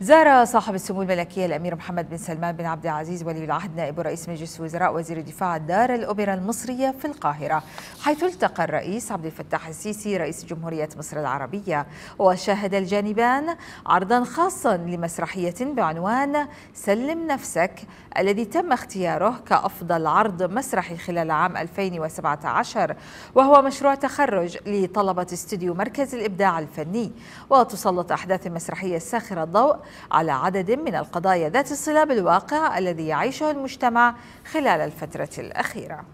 زار صاحب السمو الملكية الأمير محمد بن سلمان بن عبد العزيز ولي العهد نائب رئيس مجلس الوزراء وزير الدفاع دار الأوبرا المصرية في القاهرة حيث التقى الرئيس عبد الفتاح السيسي رئيس جمهورية مصر العربية وشاهد الجانبان عرضا خاصا لمسرحية بعنوان سلم نفسك الذي تم اختياره كأفضل عرض مسرحي خلال عام 2017 وهو مشروع تخرج لطلبة استوديو مركز الإبداع الفني وتسلط أحداث المسرحية الساخرة الضوء على عدد من القضايا ذات الصلة بالواقع الذي يعيشه المجتمع خلال الفترة الأخيرة